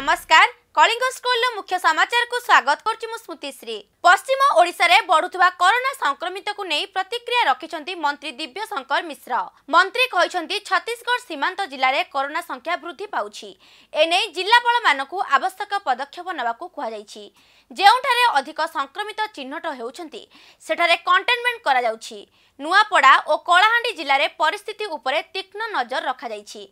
नमस्कार कलिंग स्कूल मुख्य मुख्य समाचारको स्वागत गर्छु म स्तिश्री ପଶ୍ଚିମ ଓଡ଼ିଶାରେ ବଢୁଥିବା କରୋନା ସଂକ୍ରମିତକୁ ନେଇ ପ୍ରତିକ୍ରିୟା ରଖିଛନ୍ତି ମନ୍ତ୍ରୀ ଦିବ୍ୟଶଙ୍କର ମିଶ୍ର ମନ୍ତ୍ରୀ କହିଛନ୍ତି ଛତିଶଗଡ଼ ସୀମାନ୍ତ ଜିଲ୍ଲାରେ କରୋନା ସଂଖ୍ୟା ବୃଦ୍ଧି ପାଉଛି ଏନେଇ ଜିଲ୍ଲାପାଳମାନଙ୍କୁ ଆବଶ୍ୟକ ପଦକ୍ଷେପ ନେବାକୁ କୁହାଯାଇଛି ଯେଉଁଠାରେ ଅଧିକ ସଂକ୍ରମିତ ଚିହ୍ନଟ ହେଉଛନ୍ତି ସେଠାରେ କଣ୍ଟେନମେଣ୍ଟ କରାଯାଉଛି ନୂଆପଡ଼ା ଓ କଳାହାଣ୍ଡି ଜିଲ୍ଲାରେ ପରିସ୍ଥିତି ଉପରେ ତୀକ୍ଷ୍ଣ ନଜର ରଖାଯାଇଛି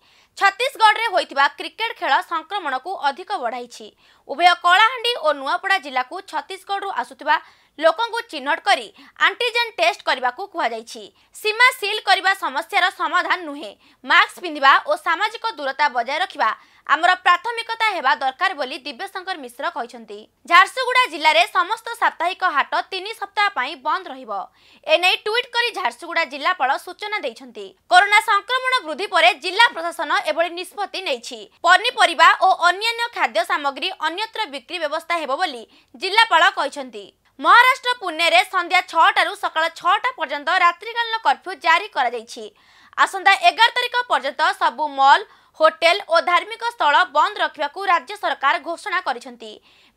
ଛତିଶଗଡ଼ରେ ହୋଇଥିବା କ୍ରିକେଟ୍ ଖେଳ ସଂକ୍ରମଣକୁ ଅଧିକ ବଢ଼ାଇଛି ଉଭୟ କଳାହାଣ୍ଡି ଓ ନୂଆପଡ଼ା ଜିଲ୍ଲାକୁ ଛତିଶଗଡ଼ରୁ ଆସୁଥିବା ଆସୁଥିବା ଲୋକଙ୍କୁ ଚିହ୍ନଟ କରି ଆଣ୍ଟିଜେନ୍ ଟେଷ୍ଟ କରିବାକୁ କୁହାଯାଇଛି ସୀମା ସିଲ୍ କରିବା ସମସ୍ୟାର ସମାଧାନ ନୁହେଁ ମାସ୍କ ପିନ୍ଧିବା ଓ ସାମାଜିକ ଦୂରତା ବଜାୟ ରଖିବା ଆମର ପ୍ରାଥମିକତା ହେବା ଦରକାର ବୋଲି ଦିବ୍ୟଶଙ୍କର ମିଶ୍ର କହିଛନ୍ତି ଝାରସୁଗୁଡ଼ା ଜିଲ୍ଲାରେ ସମସ୍ତ ସାପ୍ତାହିକ ହାଟ ତିନି ସପ୍ତାହ ପାଇଁ ବନ୍ଦ ରହିବ ଏନେଇ ଟ୍ୱିଟ୍ କରି ଝାରସୁଗୁଡ଼ା ଜିଲ୍ଲାପାଳ ସୂଚନା ଦେଇଛନ୍ତି କରୋନା ସଂକ୍ରମଣ ବୃଦ୍ଧି ପରେ ଜିଲ୍ଲା ପ୍ରଶାସନ ଏଭଳି ନିଷ୍ପତ୍ତି ନେଇଛି ପନିପରିବା ଓ ଅନ୍ୟାନ୍ୟ ଖାଦ୍ୟ ସାମଗ୍ରୀ ଅନ୍ୟତ୍ର ବିକ୍ରି ବ୍ୟବସ୍ଥା ହେବ ବୋଲି ଜିଲ୍ଲାପାଳ କହିଛନ୍ତି ମହାରାଷ୍ଟ୍ର ପୁନେରେ ସନ୍ଧ୍ୟା ଛଅଟାରୁ ସକାଳ ଛଅଟା ପର୍ଯ୍ୟନ୍ତ ରାତ୍ରିକାଳୀନ କର୍ଫ୍ୟୁ ଜାରି କରାଯାଇଛି ଆସନ୍ତା ଏଗାର ତାରିଖ ପର୍ଯ୍ୟନ୍ତ ସବୁ ମଲ୍ ହୋଟେଲ ଓ ଧାର୍ମିକ ସ୍ଥଳ ବନ୍ଦ ରଖିବାକୁ ରାଜ୍ୟ ସରକାର ଘୋଷଣା କରିଛନ୍ତି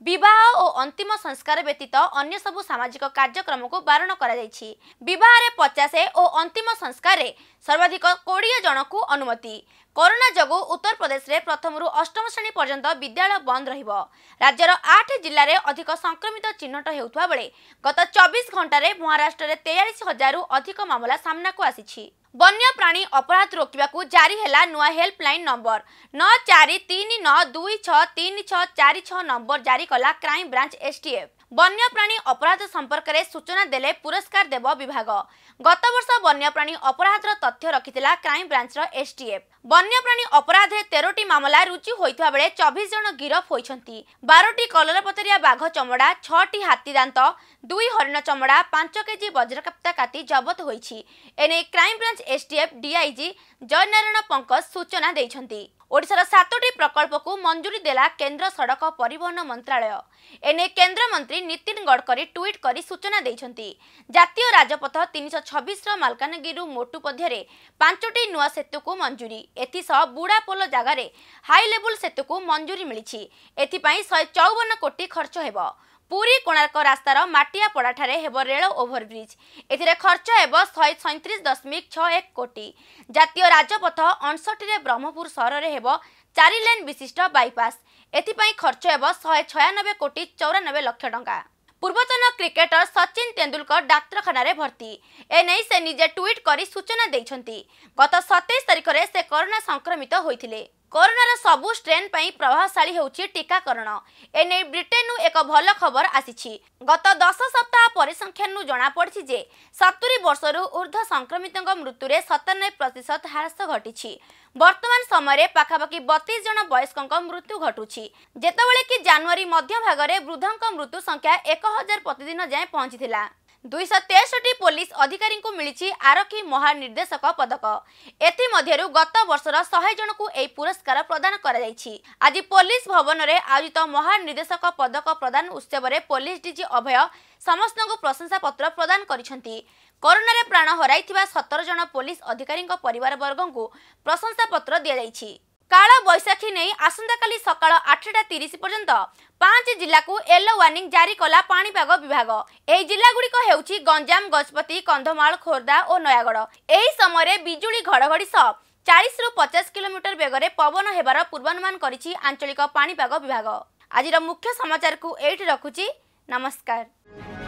ବିବାହ ଓ ଅନ୍ତିମ ସଂସ୍କାର ବ୍ୟତୀତ ଅନ୍ୟ ସବୁ ସାମାଜିକ କାର୍ଯ୍ୟକ୍ରମକୁ ବାରଣ କରାଯାଇଛି ବିବାହରେ ପଚାଶ ଓ ଅନ୍ତିମ ସଂସ୍କାରରେ ସର୍ବାଧିକ କୋଡ଼ିଏ ଜଣଙ୍କୁ ଅନୁମତି କରୋନା ଯୋଗୁଁ ଉତ୍ତରପ୍ରଦେଶରେ ପ୍ରଥମରୁ ଅଷ୍ଟମ ଶ୍ରେଣୀ ପର୍ଯ୍ୟନ୍ତ ବିଦ୍ୟାଳୟ ବନ୍ଦ ରହିବ ରାଜ୍ୟର ଆଠ ଜିଲ୍ଲାରେ ଅଧିକ ସଂକ୍ରମିତ ଚିହ୍ନଟ ହେଉଥିବା ବେଳେ ଗତ ଚବିଶ ଘଣ୍ଟାରେ ମହାରାଷ୍ଟ୍ରରେ ତେୟାଳିଶ ହଜାରରୁ ଅଧିକ ମାମଲା ସାମ୍ନାକୁ ଆସିଛି ବନ୍ୟପ୍ରାଣୀ ଅପରାଧ ରୋକିବାକୁ ଜାରି ହେଲା ନୂଆ ହେଲ୍ପଲାଇନ୍ ନମ୍ବର ନଅ ଚାରି ତିନି ନଅ ଦୁଇ ଛଅ ତିନି ଛଅ ଚାରି ଛଅ ନମ୍ବର ଜାରି କଲା କ୍ରାଇମ୍ ବ୍ରାଞ୍ଚ ଏସ୍ଟିଏଫ୍ ବନ୍ୟପ୍ରାଣୀ ଅପରାଧ ସମ୍ପର୍କରେ ସୂଚନା ଦେଲେ ପୁରସ୍କାର ଦେବ ବିଭାଗ ଗତବର୍ଷ ବନ୍ୟପ୍ରାଣୀ ଅପରାଧର ତଥ୍ୟ ରଖିଥିଲା କ୍ରାଇମବ୍ରାଞ୍ଚର ଏସ୍ଟିଏଫ୍ ବନ୍ୟପ୍ରାଣୀ ଅପରାଧରେ ତେରଟି ମାମଲା ରୁଜୁ ହୋଇଥିବା ବେଳେ ଚବିଶ ଜଣ ଗିରଫ ହୋଇଛନ୍ତି ବାରଟି କଲରପତରିଆ ବାଘ ଚମଡ଼ା ଛଅଟି ହାତୀ ଦାନ୍ତ ଦୁଇ ହରିଣ ଚମଡ଼ା ପାଞ୍ଚ କେଜି ବଜ୍ରକାପ୍ତା କାତି ଜବତ ହୋଇଛି ଏନେଇ crime branch STF DIG Jayanarayan Pankaj ସୂଚନା ଦେଇଛନ୍ତି ଓଡ଼ିଶାର ସାତୋଟି ପ୍ରକଳ୍ପକୁ ମଞ୍ଜୁରୀ ଦେଲା କେନ୍ଦ୍ର ସଡ଼କ ପରିବହନ ମନ୍ତ୍ରାଳୟ ଏନେଇ କେନ୍ଦ୍ରମନ୍ତ୍ରୀ ନୀତିନ ଗଡ଼କରୀ ଟ୍ୱିଟ୍ କରି ସୂଚନା ଦେଇଛନ୍ତି ଜାତୀୟ ରାଜପଥ ତିନିଶହ ଛବିଶର ମାଲକାନଗିରିରୁ ମୋଟୁପଧ୍ୟରେ ପାଞ୍ଚଟି ନୂଆ ସେତୁକୁ ମଞ୍ଜୁରୀ ଏଥିସହ ବୁଡ଼ା ପୋଲ ଜାଗାରେ ହାଇଲେବୁଲ୍ ସେତୁକୁ ମଞ୍ଜୁରୀ ମିଳିଛି ଏଥିପାଇଁ ଶହେ ଚଉବନ କୋଟି ଖର୍ଚ୍ଚ ହେବ ପୁରୀ କୋଣାର୍କ ରାସ୍ତାର ମାଟିଆପଡ଼ାଠାରେ ହେବ ରେଳ ଓଭରବ୍ରିଜ୍ ଏଥିରେ ଖର୍ଚ୍ଚ ହେବ ଶହେ ସଇଁତିରିଶ ଦଶମିକ ଛଅ ଏକ କୋଟି ଜାତୀୟ ରାଜପଥ ଅଣଷଠିରେ ବ୍ରହ୍ମପୁର ସହରରେ ହେବ ଚାରି ଲେନ୍ ବିଶିଷ୍ଟ ବାଇପାସ୍ ଏଥିପାଇଁ ଖର୍ଚ୍ଚ ହେବ ଶହେ ଛୟାନବେ କୋଟି ଚଉରାନବେ ଲକ୍ଷ ଟଙ୍କା ପୂର୍ବତନ କ୍ରିକେଟର ସଚିନ ତେନ୍ଦୁଲକର ଡାକ୍ତରଖାନାରେ ଭର୍ତ୍ତି ଏନେଇ ସେ ନିଜେ ଟ୍ୱିଟ୍ କରି ସୂଚନା ଦେଇଛନ୍ତି ଗତ ସତେଇଶ ତାରିଖରେ ସେ କରୋନା ସଂକ୍ରମିତ ହୋଇଥିଲେ କରୋନାର ସବୁ ଷ୍ଟ୍ରେନ୍ ପାଇଁ ପ୍ରଭାବଶାଳୀ ହେଉଛି ଟିକାକରଣ ଏନେଇ ବ୍ରିଟେନ୍ରୁ ଏକ ଭଲ ଖବର ଆସିଛି ଗତ ଦଶ ସପ୍ତାହ ପରିସଂଖ୍ୟାନରୁ ଜଣାପଡ଼ିଛି ଯେ ସତୁରି ବର୍ଷରୁ ଉର୍ଦ୍ଧ୍ୱ ସଂକ୍ରମିତଙ୍କ ମୃତ୍ୟୁରେ ସତାନବେ ପ୍ରତିଶତ ହ୍ରାସ ଘଟିଛି ବର୍ତ୍ତମାନ ସମୟରେ ପାଖାପାଖି ବତିଶ ଜଣ ବୟସ୍କଙ୍କ ମୃତ୍ୟୁ ଘଟୁଛି ଯେତେବେଳେ କି ଜାନୁଆରୀ ମଧ୍ୟଭାଗରେ ବୃଦ୍ଧଙ୍କ ମୃତ୍ୟୁ ସଂଖ୍ୟା ଏକ ହଜାର ପ୍ରତିଦିନ ଯାଏଁ ପହଞ୍ଚିଥିଲା ଦୁଇଶହ ତେଷଠି ପୋଲିସ ଅଧିକାରୀଙ୍କୁ ମିଳିଛି ଆରକ୍ଷୀ ମହାନିର୍ଦ୍ଦେଶକ ପଦକ ଏଥିମଧ୍ୟରୁ ଗତ ବର୍ଷର ଶହେ ଜଣଙ୍କୁ ଏହି ପୁରସ୍କାର ପ୍ରଦାନ କରାଯାଇଛି ଆଜି ପୋଲିସ ଭବନରେ ଆୟୋଜିତ ମହାନିର୍ଦ୍ଦେଶକ ପଦକ ପ୍ରଦାନ ଉତ୍ସବରେ ପୋଲିସ ଡିଜି ଅଭୟ ସମସ୍ତଙ୍କୁ ପ୍ରଶଂସାପତ୍ର ପ୍ରଦାନ କରିଛନ୍ତି କରୋନାରେ ପ୍ରାଣ ହରାଇଥିବା ସତର ଜଣ ପୋଲିସ ଅଧିକାରୀଙ୍କ ପରିବାରବର୍ଗଙ୍କୁ ପ୍ରଶଂସାପତ୍ର ଦିଆଯାଇଛି କାଳା ବୈଶାଖୀ ନେଇ ଆସନ୍ତାକାଲି ସକାଳ ଆଠଟା ତିରିଶ ପର୍ଯ୍ୟନ୍ତ ପାଞ୍ଚ ଜିଲ୍ଲାକୁ ୟେଲୋ ୱାର୍ଣ୍ଣିଂ ଜାରି କଲା ପାଣିପାଗ ବିଭାଗ ଏହି ଜିଲ୍ଲାଗୁଡ଼ିକ ହେଉଛି ଗଞ୍ଜାମ ଗଜପତି କନ୍ଧମାଳ ଖୋର୍ଦ୍ଧା ଓ ନୟାଗଡ଼ ଏହି ସମୟରେ ବିଜୁଳି ଘଡ଼ଘଡ଼ି ସହ ଚାଳିଶରୁ ପଚାଶ କିଲୋମିଟର ବେଗରେ ପବନ ହେବାର ପୂର୍ବାନୁମାନ କରିଛି ଆଞ୍ଚଳିକ ପାଣିପାଗ ବିଭାଗ ଆଜିର ମୁଖ୍ୟ ସମାଚାରକୁ ଏଇଠି ରଖୁଛି ନମସ୍କାର